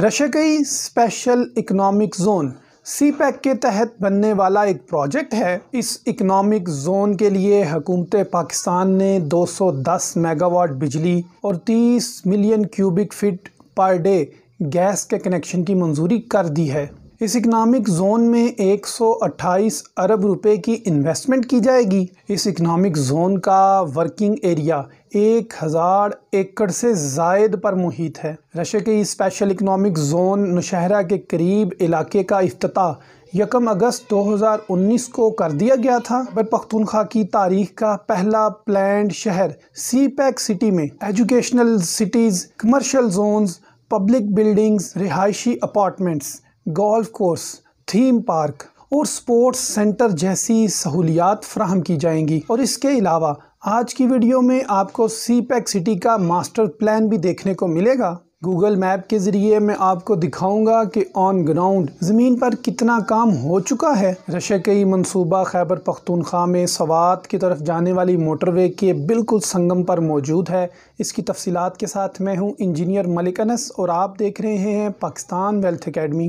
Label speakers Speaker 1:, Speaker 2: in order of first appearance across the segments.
Speaker 1: रशकई special economic zone CPEC के तहत बनने वाला एक प्रोजेक्ट है इस इकोनॉमिक जोन के लिए हुकूमत पाकिस्तान ने 210 मेगावाट बिजली और 30 million cubic feet per day gas के कनेक्शन की मंजूरी कर दी है इस इकनॉमिक जोन में 128 अरब रुपए की इन्वेस्टमेंट की जाएगी इस इकनॉमिक जोन का वर्किंग एरिया एक हज़ार एकड़ से जायद पर मुहित है रशिया के इस स्पेशल इकनॉमिक जोन नशहरा के करीब इलाके का अफ्त यकम अगस्त 2019 को कर दिया गया था बर पख्तूनख्वा की तारीख का पहला प्लान शहर सी पैक सिटी में educational cities commercial zones public buildings रिहायशी apartments golf course theme park और स्पोर्ट्स सेंटर जैसी सहूलियात फ्राहम की जाएंगी और इसके अलावा आज की वीडियो में आपको सी पैक सिटी का मास्टर प्लान भी देखने को मिलेगा गूगल मैप के ज़रिए मैं आपको दिखाऊंगा कि ऑन ग्राउंड ज़मीन पर कितना काम हो चुका है रशिया ही मनसूबा खैबर पख्तूनख्वा में सवात की तरफ जाने वाली मोटरवे के बिल्कुल संगम पर मौजूद है इसकी तफसीत के साथ मैं हूँ इंजीनियर मलिक अनस और आप देख रहे हैं पाकिस्तान वेल्थ अकेडमी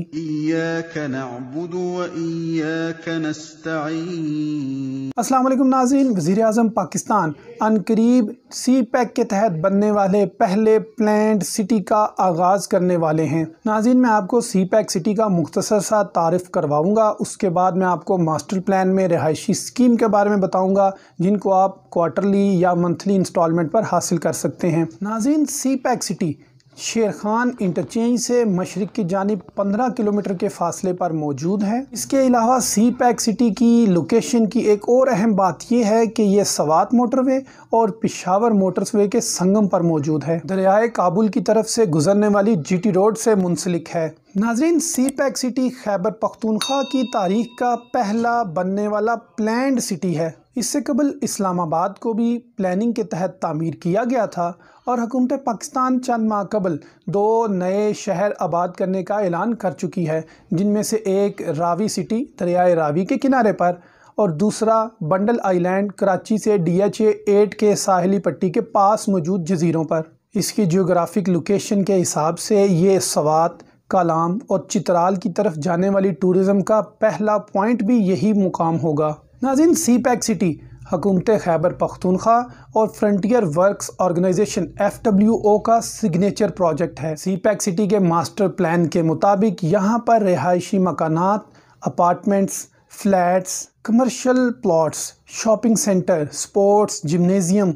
Speaker 1: असलम नाजीन वज़ी अजम पाकिस्तान अनकरीब सी पैक के तहत बनने वाले पहले प्लान सिटी का आगाज़ करने वाले हैं नाजिन मैं आपको सी पैक सिटी का मुख्तर सा तारफ़ करवाऊँगा उसके बाद मैं आपको मास्टर प्लान में रिहायशी स्कीम के बारे में बताऊँगा जिनको आप क्वार्टरली या मंथली इंस्टॉलमेंट पर हासिल कर सकते हैं नाजिन सी पैक सिटी शेर खान इंटरचेंज से मशरक़ की जानब 15 किलोमीटर के फासले पर मौजूद है इसके अलावा सी पैक सिटी की लोकेशन की एक और अहम बात यह है कि यह सवात मोटरवे और पिशावर वे के संगम पर मौजूद है दरियाए काबुल की तरफ से गुजरने वाली जी टी रोड से मुंसलिक है नाजरीन CPEC city Khyber Pakhtunkhwa की तारीख का पहला बनने वाला प्लैंड सिटी है इससे कबल इस्लामाबाद को भी प्लानिंग के तहत तामीर किया गया था और हुकूमत पाकिस्तान चंद माह कबल दो नए शहर आबाद करने का ऐलान कर चुकी है जिनमें से एक रावी सिटी दरियाए रावी के किनारे पर और दूसरा बंडल आइलैंड कराची से डी एच एट के साहली पट्टी के पास मौजूद जजीरों पर इसकी जियोग्राफिक लोकेशन के हिसाब से ये सवात कलाम और चित्राल की तरफ जाने वाली टूरिज़म का पहला पॉइंट भी यही मुकाम होगा नाजिन सी पैक सिटी e हकूमत खैबर पख्तूनख्वा और frontier works organisation F W O का सिग्नेचर प्रोजेक्ट है सी पैक सिटी के मास्टर प्लान के मुताबिक यहाँ पर रिहायशी मकानात apartments flats commercial plots shopping centre sports gymnasium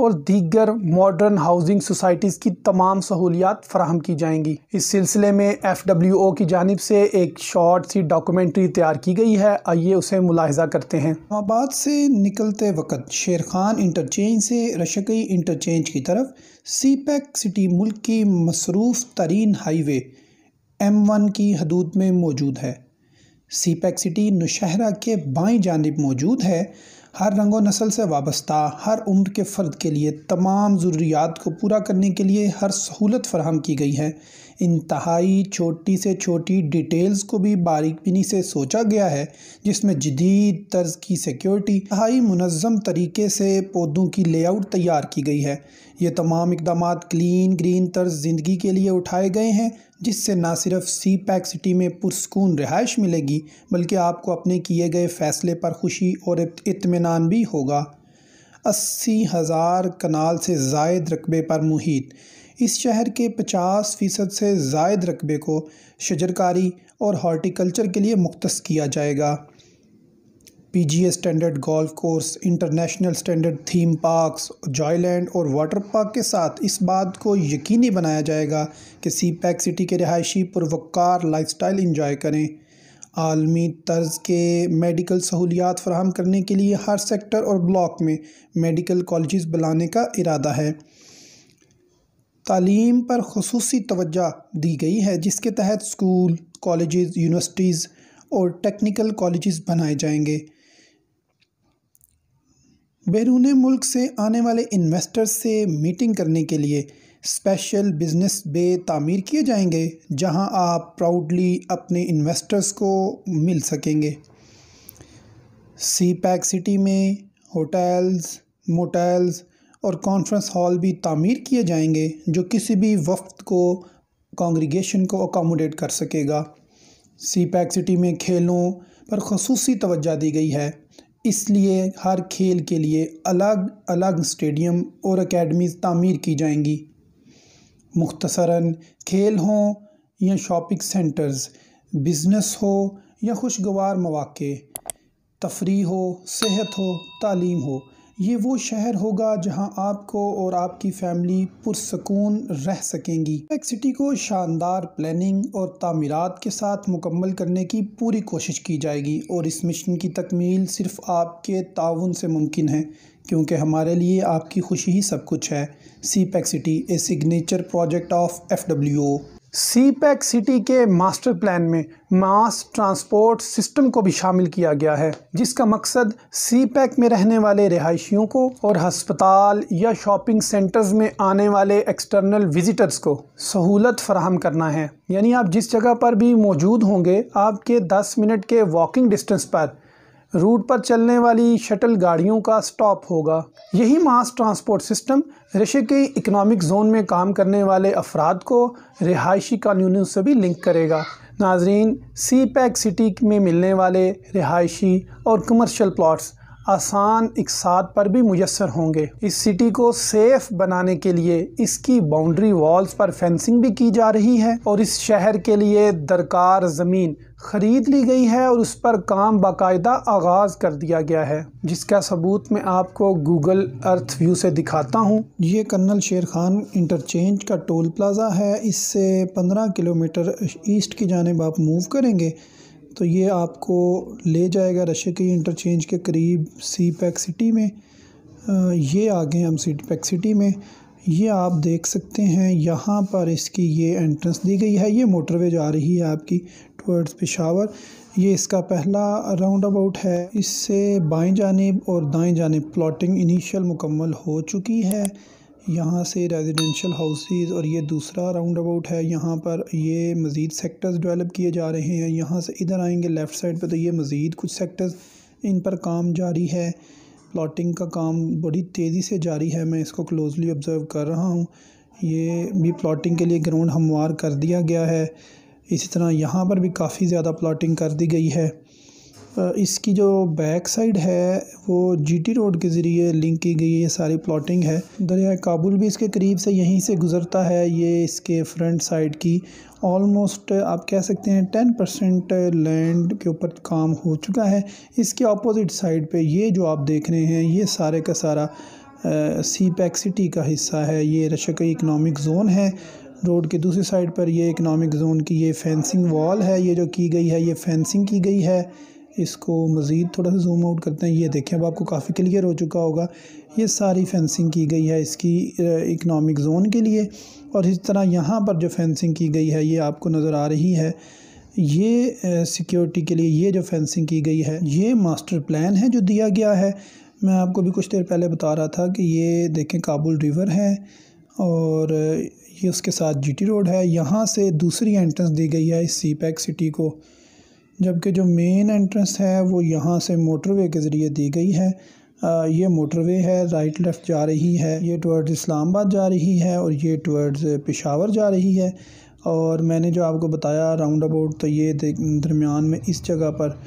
Speaker 1: और दीगर मॉडर्न हाउसिंग सोसाइटीज़ की तमाम सहूलियात फ्राहम की जाएंगी इस सिलसिले में एफ डब्ल्यू ओ की जानब से एक शॉर्ट सी डॉक्यूमेंट्री तैयार की गई है आइए उसे मुलाहजा करते हैं इस्लामाबाद से निकलते वक्त शेर खान इंटरचेंज से रशकई इंटरचेंज की तरफ सी पैक सिटी मुल्क की मसरूफ़ तरीन हाईवे एम वन की हदूद में मौजूद है सीपैक सिटी नौशहरा के बाई जानब मौजूद है हर रंगो नसल से वाबस्ता हर उम्र के फ़र्द के लिए तमाम ज़रूरियात को पूरा करने के लिए हर सहूलत फराहम की गई है इंतहाई छोटी से छोटी डिटेल्स को भी बारीकबीनी से सोचा गया है जिसमें जदीद तर्ज की सिक्योरिटी इंतहाई मनज़म तरीके से पौधों की लेआउट तैयार की गई है ये तमाम इकदाम क्लीन ग्रीन तर्ज ज़िंदगी के लिए उठाए गए हैं जिससे ना सिर्फ सी पैक सिटी में पुरस्कून रिहाइश मिलेगी बल्कि आपको अपने किए गए फ़ैसले पर खुशी और इतमान भी होगा अस्सी हज़ार कनाल से जायद रकबे पर मुहित इस शहर के पचास फ़ीसद से जायद रकबे को शजरकारी और हॉर्टिकल्चर के लिए मुख्त किया जाएगा PGA standard golf course international standard theme parks Joyland और वाटर पार्क के साथ इस बात को यकीनी बनाया जाएगा कि सी पैक सिटी के रिहायशी पुरवकार स्टाइल इंजॉय करें आलमी तर्ज के मेडिकल सहूलियात फ्राहम करने के लिए हर सेक्टर और ब्लॉक में मेडिकल कॉलेज बनाने का इरादा है तालीम पर खसूस तोज्जा दी गई है जिसके तहत स्कूल कॉलेज यूनिवर्सिटीज़ और टेक्निकल कॉलेज बनाए जाएंगे बैरून मुल्क से आने वाले इन्वेस्टर्स से मीटिंग करने के लिए स्पेशल बिजनेस बे तामीर किए जाएंगे जहां आप प्राउडली अपने इन्वेस्टर्स को मिल सकेंगे सी पैक सिटी में होटल्स मोटेल्स और कॉन्फ्रेंस हॉल भी तामीर किए जाएंगे जो किसी भी वफ्त को कॉन्ग्रीगेशन को अकोमोडेट कर सकेगा सी पैक सिटी में खेलों पर खसूस तोज्जा दी गई है इसलिए हर खेल के लिए अलग अलग स्टेडियम और अकेडमीज़ तामीर की जाएंगी मुख्तसरा खेल हों या शॉपिंग सेंटर्स बिज़नेस हो या खुशगवार मौाक़े तफरी हो सेहत हो तालीम हो ये वो शहर होगा जहां आपको और आपकी फैमिली पुरसकून रह सकेंगी टेक सिटी को शानदार प्लानिंग और तामीरात के साथ मुकम्मल करने की पूरी कोशिश की जाएगी और इस मिशन की तकमील सिर्फ आपके ताउन से मुमकिन है क्योंकि हमारे लिए आपकी खुशी ही सब कुछ है CPEC city a signature project of F W O CPEC city के मास्टर प्लान में मास ट्रांसपोर्ट सिस्टम को भी शामिल किया गया है जिसका मकसद सी पैक e में रहने वाले रिहायशियों को और हस्पताल या शॉपिंग सेंटर्स में आने वाले एक्सटर्नल विजिटर्स को सहूलत फराहम करना है यानी आप जिस जगह पर भी मौजूद होंगे आपके 10 मिनट के वॉकिंग डिस्टेंस पर रूट पर चलने वाली शटल गाड़ियों का स्टॉप होगा यही मास ट्रांसपोर्ट सिस्टम रशे के इकनॉमिक जोन में काम करने वाले अफराद को रिहायशी कानूनों से भी लिंक करेगा नाजरीन सी पैक सिटी में मिलने वाले रिहायशी और कमर्शल प्लॉट्स आसान इकसाद पर भी मुयसर होंगे इस सिटी को सेफ बनाने के लिए इसकी बाउंड्री वॉल्स पर फेंसिंग भी की जा रही है और इस शहर के लिए दरकार ज़मीन ख़रीद ली गई है और उस पर काम बाकायदा आगाज़ कर दिया गया है जिसका सबूत मैं आपको गूगल अर्थ व्यू से दिखाता हूँ ये कर्नल शेर खान इंटरचेंज का टोल प्लाज़ा है इससे 15 किलोमीटर ईस्ट की जानब आप मूव करेंगे तो ये आपको ले जाएगा रशिया के इंटरचेंज के करीब सी पैक सिटी में ये आ गए हम सी पैक सिटी में ये आप देख सकते हैं यहाँ पर इसकी ये एंट्रेंस दी गई है ये मोटरवे जा रही है आपकी टूअर्ड्स पिशावर ये इसका पहला राउंड अबाउट है इससे बाएं जानेब और दाएं जानेब प्लॉटिंग इनिशियल मुकम्मल हो चुकी है यहाँ से रेजिडेंशियल हाउसेज और ये दूसरा राउंड अबाउट है यहाँ पर ये मज़ीद सेक्टर्स डेवलप किए जा रहे हैं यहाँ से इधर आएंगे लेफ़्ट साइड पे तो ये मज़ीद कुछ सेक्टर्स इन पर काम जारी है प्लॉटिंग का काम बड़ी तेज़ी से जारी है मैं इसको क्लोजली ऑब्ज़र्व कर रहा हूँ ये भी प्लॉटिंग के लिए ग्राउंड हमवार कर दिया गया है इसी तरह यहाँ पर भी काफ़ी ज़्यादा प्लाटिंग कर दी गई है इसकी जो बैक साइड है वो जीटी रोड के ज़रिए लिंक की गई ये सारी प्लॉटिंग है दरिया काबुल भी इसके करीब से यहीं से गुज़रता है ये इसके फ्रंट साइड की ऑलमोस्ट आप कह सकते हैं टेन परसेंट लैंड के ऊपर काम हो चुका है इसके अपोज़िट साइड पे ये जो आप देख रहे हैं ये सारे का सारा सी पैक सिटी का हिस्सा है ये रशक इकनॉमिक ज़ोन है रोड के दूसरी साइड पर ये इकनॉमिक जोन की ये फेंसिंग वॉल है ये जो की गई है ये फेंसिंग की गई है इसको मज़ीद थोड़ा सा जूम आउट करते हैं ये देखें अब आपको काफ़ी क्लियर हो चुका होगा ये सारी फेंसिंग की गई है इसकी इकनॉमिक जोन के लिए और इस तरह यहाँ पर जो फेंसिंग की गई है ये आपको नज़र आ रही है ये सिक्योरिटी के लिए ये जो फेंसिंग की गई है ये मास्टर प्लान है जो दिया गया है मैं आपको भी कुछ देर पहले बता रहा था कि ये देखें काबुल रिवर है और ये उसके साथ जीटी रोड है यहाँ से दूसरी एंट्रेंस दी गई है इस सी पैक सिटी को जबकि जो मेन एंट्रेंस है वो यहाँ से मोटरवे के ज़रिए दी गई है आ, ये मोटरवे है राइट लेफ़्ट जा रही है ये टवर्ड्स इस्लामाबाद जा रही है और ये टवर्ड्स पेशावर जा रही है और मैंने जो आपको बताया राउंड अबाउट तो ये दरमियान में इस जगह पर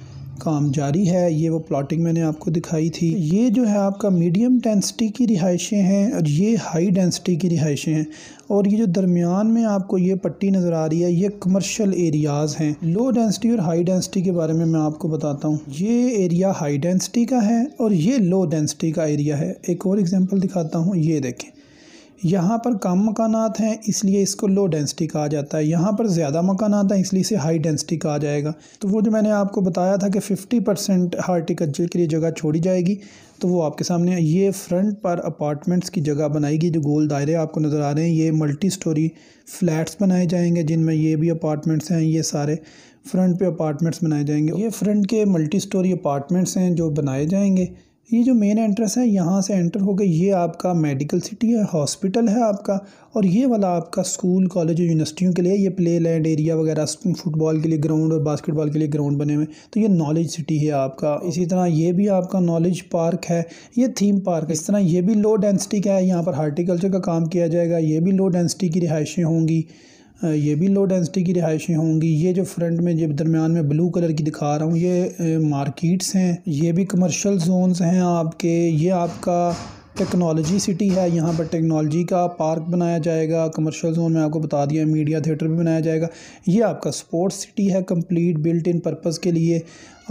Speaker 1: काम जारी है ये वो प्लॉटिंग मैंने आपको दिखाई थी ये जो है आपका मीडियम डेंसिटी की रिहाइशें हैं और ये हाई डेंसिटी की रिहाइशें हैं और ये जो दरमियान में आपको ये पट्टी नज़र आ रही है ये कमर्शियल एरियाज़ हैं लो डेंसिटी और हाई डेंसिटी के बारे में मैं आपको बताता हूँ ये एरिया हाई डेंसिटी का है और ये लो डेंसिटी का एरिया है एक और एग्जाम्पल दिखाता हूँ ये देखें यहाँ पर कम मकान हैं इसलिए इसको लो डेंसिटी कहा जाता है यहाँ पर ज़्यादा मकानात हैं इसलिए इसे हाई डेंसिटी कहा जाएगा तो वो जो मैंने आपको बताया था कि 50 परसेंट हार्टिकल्चर के लिए जगह छोड़ी जाएगी तो वो आपके सामने ये फ्रंट पर अपार्टमेंट्स की जगह बनाएगी जो गोल दायरे आपको नज़र आ रहे हैं ये मल्टी स्टोरी फ्लैट्स बनाए जाएंगे जिनमें ये भी अपार्टमेंट्स हैं ये सारे फ्रंट पे अपार्टमेंट्स बनाए जाएंगे ये फ्रंट के मल्टी स्टोरी अपार्टमेंट्स हैं जो बनाए जाएंगे ये जो मेन एंट्रेंस है यहाँ से एंटर हो गए ये आपका मेडिकल सिटी है हॉस्पिटल है आपका और ये वाला आपका स्कूल कॉलेज और यूनिवर्सिटियों के लिए ये प्ले लैंड एरिया वगैरह फुटबॉल के लिए ग्राउंड और बास्केटबॉल के लिए ग्राउंड बने हुए तो ये नॉलेज सिटी है आपका इसी तरह ये भी आपका नॉलेज पार्क है ये थीम पार्क है इस तरह ये भी लो डेंसिटी का है यहाँ पर हार्टिकल्चर का काम किया जाएगा ये भी लो डेंसिटी की रिहाइशें होंगी ये भी लो डेंसिटी की रिहायशें होंगी ये जो फ्रंट में जब दरमियान में ब्लू कलर की दिखा रहा हूँ ये मार्केट्स हैं ये भी कमर्शल जोन्स हैं आपके ये आपका टेक्नोलॉजी सिटी है यहाँ पर टेक्नोलॉजी का पार्क बनाया जाएगा कमर्शियल जोन में आपको बता दिया मीडिया थिएटर भी बनाया जाएगा ये आपका स्पोर्ट्स सिटी है कंप्लीट बिल्ट इन पर्पज़ के लिए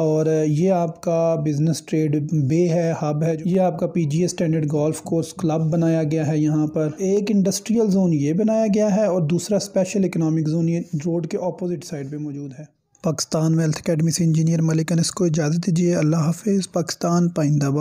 Speaker 1: और ये आपका बिजनेस ट्रेड बे है हब है ये आपका P G standard golf course club बनाया गया है यहाँ पर एक इंडस्ट्रियल जोन ये बनाया गया है और दूसरा स्पेशल इकनॉमिक जोन ये रोड के अपोजिट साइड पर मौजूद है पाकिस्तान वेल्थ अकेडमी से इंजीनियर मलिकन इसको इजाज़त दीजिए अल्लाह हाफिज़ पाकिस्तान पाइंदाबाद